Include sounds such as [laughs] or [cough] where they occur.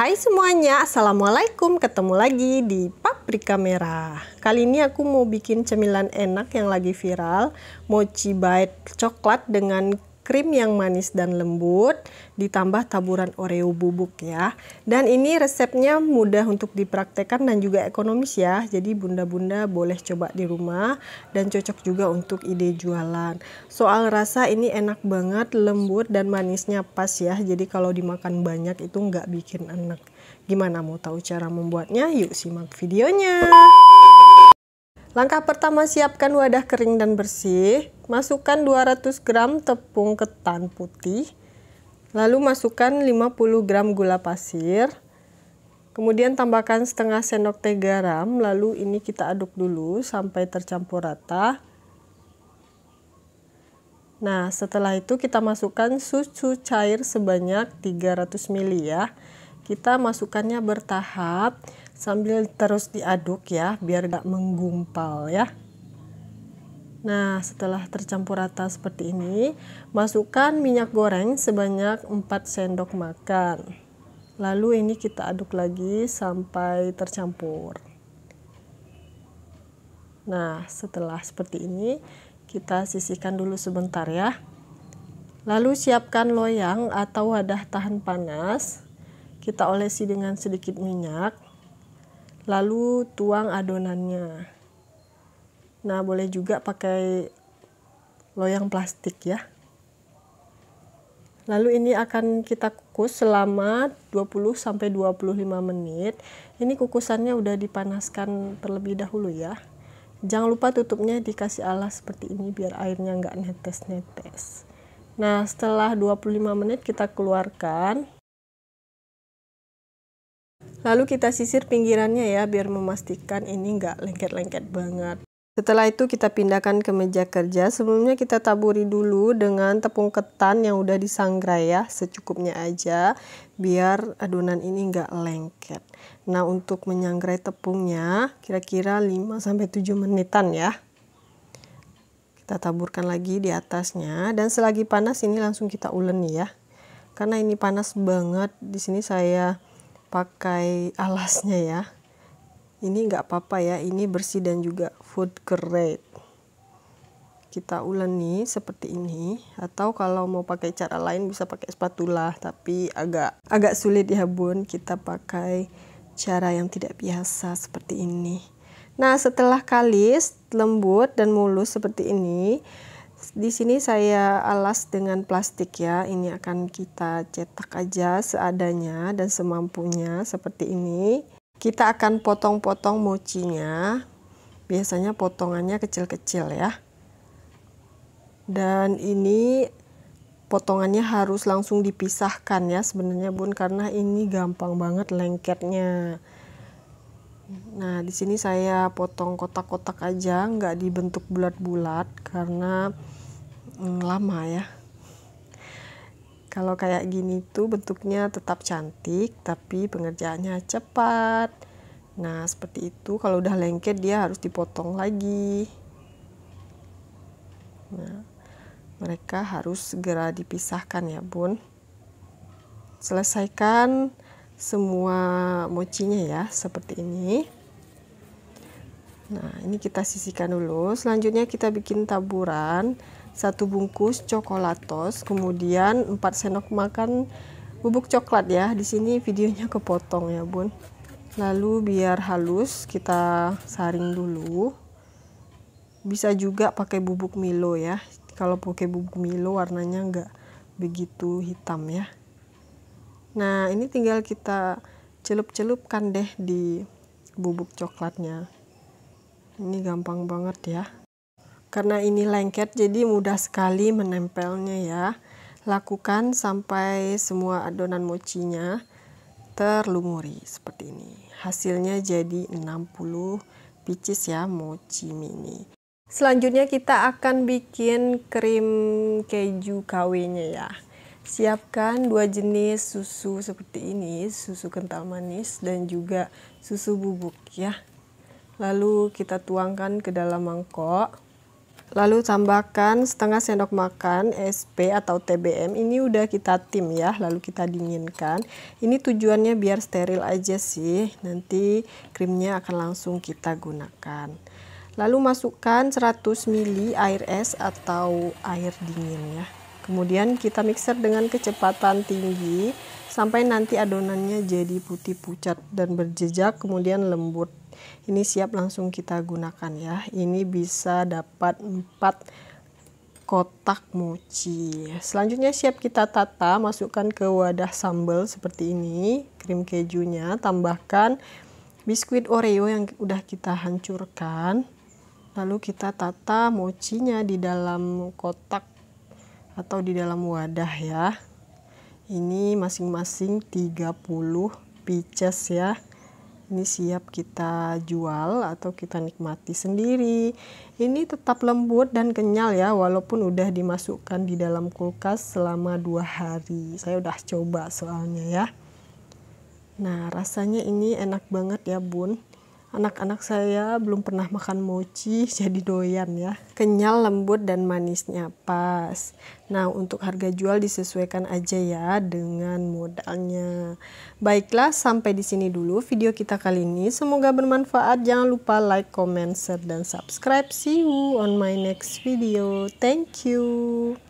Hai semuanya, Assalamualaikum Ketemu lagi di Paprika Merah Kali ini aku mau bikin cemilan enak yang lagi viral Mochi bite coklat dengan krim yang manis dan lembut, ditambah taburan oreo bubuk ya. Dan ini resepnya mudah untuk dipraktekkan dan juga ekonomis ya, jadi bunda-bunda boleh coba di rumah dan cocok juga untuk ide jualan. Soal rasa ini enak banget, lembut dan manisnya pas ya, jadi kalau dimakan banyak itu nggak bikin enak. Gimana mau tahu cara membuatnya? Yuk simak videonya. Langkah pertama siapkan wadah kering dan bersih. Masukkan 200 gram tepung ketan putih, lalu masukkan 50 gram gula pasir, kemudian tambahkan setengah sendok teh garam, lalu ini kita aduk dulu sampai tercampur rata. Nah, setelah itu kita masukkan susu cair sebanyak 300 ml ya. Kita masukkannya bertahap sambil terus diaduk ya, biar gak menggumpal ya. Nah, setelah tercampur rata seperti ini, masukkan minyak goreng sebanyak 4 sendok makan. Lalu ini kita aduk lagi sampai tercampur. Nah, setelah seperti ini, kita sisihkan dulu sebentar ya. Lalu siapkan loyang atau wadah tahan panas. Kita olesi dengan sedikit minyak. Lalu tuang adonannya. Nah, boleh juga pakai loyang plastik ya. Lalu ini akan kita kukus selama 20 sampai 25 menit. Ini kukusannya udah dipanaskan terlebih dahulu ya. Jangan lupa tutupnya dikasih alas seperti ini biar airnya nggak netes-netes. Nah, setelah 25 menit kita keluarkan. Lalu kita sisir pinggirannya ya biar memastikan ini nggak lengket-lengket banget. Setelah itu kita pindahkan ke meja kerja. Sebelumnya kita taburi dulu dengan tepung ketan yang udah disangrai ya, secukupnya aja biar adonan ini nggak lengket. Nah, untuk menyangrai tepungnya kira-kira 5 7 menitan ya. Kita taburkan lagi di atasnya dan selagi panas ini langsung kita uleni ya. Karena ini panas banget, di sini saya pakai alasnya ya ini nggak apa-apa ya ini bersih dan juga food grade kita uleni seperti ini atau kalau mau pakai cara lain bisa pakai spatula tapi agak agak sulit ya bun kita pakai cara yang tidak biasa seperti ini nah setelah kalis lembut dan mulus seperti ini di sini saya alas dengan plastik ya ini akan kita cetak aja seadanya dan semampunya seperti ini kita akan potong-potong mochinya biasanya potongannya kecil-kecil ya dan ini potongannya harus langsung dipisahkan ya sebenarnya bun karena ini gampang banget lengketnya nah di sini saya potong kotak-kotak aja nggak dibentuk bulat-bulat karena hmm, lama ya kalau kayak gini tuh bentuknya tetap cantik tapi pengerjaannya cepat. Nah, seperti itu kalau udah lengket dia harus dipotong lagi. Nah, mereka harus segera dipisahkan ya, Bun. Selesaikan semua mochinya ya seperti ini. Nah, ini kita sisihkan dulu. Selanjutnya kita bikin taburan satu bungkus coklatos, kemudian 4 sendok makan bubuk coklat ya. Di sini videonya kepotong ya, Bun. Lalu biar halus kita saring dulu. Bisa juga pakai bubuk Milo ya. Kalau pakai bubuk Milo warnanya enggak begitu hitam ya. Nah, ini tinggal kita celup-celupkan deh di bubuk coklatnya ini gampang banget ya karena ini lengket jadi mudah sekali menempelnya ya lakukan sampai semua adonan mochinya terlumuri seperti ini hasilnya jadi 60 picis ya mochi mini selanjutnya kita akan bikin krim keju KW ya siapkan dua jenis susu seperti ini susu kental manis dan juga susu bubuk ya Lalu kita tuangkan ke dalam mangkok. Lalu tambahkan setengah sendok makan SP atau TBM. Ini udah kita tim ya, lalu kita dinginkan. Ini tujuannya biar steril aja sih. Nanti krimnya akan langsung kita gunakan. Lalu masukkan 100 ml air es atau air dingin ya. Kemudian kita mixer dengan kecepatan tinggi sampai nanti adonannya jadi putih pucat dan berjejak kemudian lembut ini siap langsung kita gunakan ya ini bisa dapat 4 kotak mochi selanjutnya siap kita tata masukkan ke wadah sambal seperti ini krim kejunya tambahkan biskuit oreo yang udah kita hancurkan lalu kita tata mochinya di dalam kotak atau di dalam wadah ya ini masing-masing 30 pieces ya ini siap kita jual atau kita nikmati sendiri. Ini tetap lembut dan kenyal ya walaupun udah dimasukkan di dalam kulkas selama dua hari. Saya udah coba soalnya ya. Nah rasanya ini enak banget ya bun. Anak-anak saya belum pernah makan mochi, [laughs] jadi doyan ya. Kenyal, lembut, dan manisnya pas. Nah, untuk harga jual disesuaikan aja ya dengan modalnya. Baiklah, sampai di sini dulu video kita kali ini. Semoga bermanfaat. Jangan lupa like, comment, share, dan subscribe. See you on my next video. Thank you.